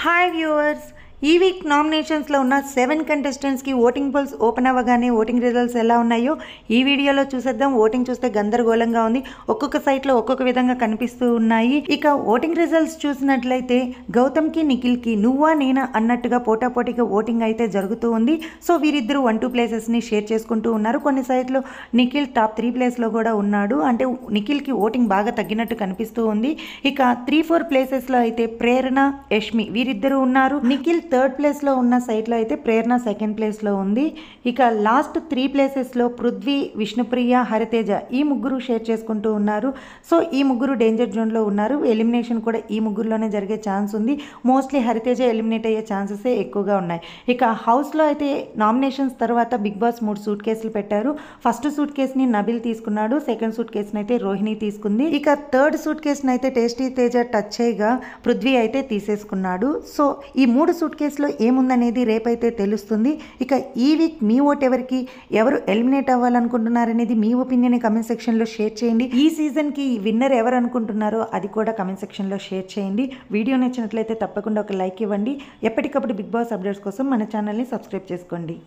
Hi viewers, ఈ week నామినేషన్స్లో ఉన్న సెవెన్ కంటెస్టెంట్స్కి ఓటింగ్ పోల్స్ ఓపెన్ అవ్వగానే ఓటింగ్ రిజల్ట్స్ ఎలా ఉన్నాయో ఈ వీడియోలో చూసేద్దాం ఓటింగ్ చూస్తే గందరగోళంగా ఉంది ఒక్కొక్క సైట్లో ఒక్కొక్క విధంగా కనిపిస్తూ ఉన్నాయి ఇక ఓటింగ్ రిజల్ట్స్ చూసినట్లయితే గౌతమ్కి నిఖిల్కి నువ్వా నేనా అన్నట్టుగా పోటాపోటీగా ఓటింగ్ అయితే జరుగుతూ ఉంది సో వీరిద్దరూ వన్ టూ ప్లేసెస్ని షేర్ చేసుకుంటూ ఉన్నారు కొన్ని సైట్లో నిఖిల్ టాప్ త్రీ ప్లేస్లో కూడా ఉన్నాడు అంటే నిఖిల్కి ఓటింగ్ బాగా తగ్గినట్టు కనిపిస్తూ ఉంది ఇక త్రీ ఫోర్ ప్లేసెస్లో అయితే ప్రేరణ యష్మి వీరిద్దరూ ఉన్నారు నిఖిల్ థర్డ్ ప్లేస్లో ఉన్న సైట్లో అయితే ప్రేరణ సెకండ్ ప్లేస్లో ఉంది ఇక లాస్ట్ త్రీ ప్లేసెస్లో పృథ్వీ విష్ణుప్రియ హరితేజ ఈ ముగ్గురు షేర్ చేసుకుంటూ ఉన్నారు సో ఈ ముగ్గురు డేంజర్ జోన్లో ఉన్నారు ఎలిమినేషన్ కూడా ఈ ముగ్గురులోనే జరిగే ఛాన్స్ ఉంది మోస్ట్లీ హరితేజ ఎలిమినేట్ అయ్యే ఛాన్సెసే ఎక్కువగా ఉన్నాయి ఇక హౌస్లో అయితే నామినేషన్స్ తర్వాత బిగ్ బాస్ మూడు సూట్ కేసులు పెట్టారు ఫస్ట్ సూట్ కేసుని నబిల్ తీసుకున్నాడు సెకండ్ సూట్ కేసుని అయితే రోహిణి తీసుకుంది ఇక థర్డ్ సూట్ కేసుని అయితే టేస్టీ తేజ టచ్ చేయగా పృథ్వీ అయితే తీసేసుకున్నాడు సో ఈ మూడు సూట్ కేసులో ఏముందనేది రేపైతే తెలుస్తుంది ఇక ఈ వీక్ మీ ఓట్ ఎవరికి ఎవరు ఎలిమినేట్ అవ్వాలనుకుంటున్నారనేది మీ ఒపీనియన్ కమెంట్ సెక్షన్లో షేర్ చేయండి ఈ సీజన్కి విన్నర్ ఎవరు అనుకుంటున్నారో అది కూడా కమెంట్ సెక్షన్లో షేర్ చేయండి వీడియో నచ్చినట్లయితే తప్పకుండా ఒక లైక్ ఇవ్వండి ఎప్పటికప్పుడు బిగ్ బాస్ అప్డేట్స్ కోసం మన ఛానల్ని సబ్స్క్రైబ్ చేసుకోండి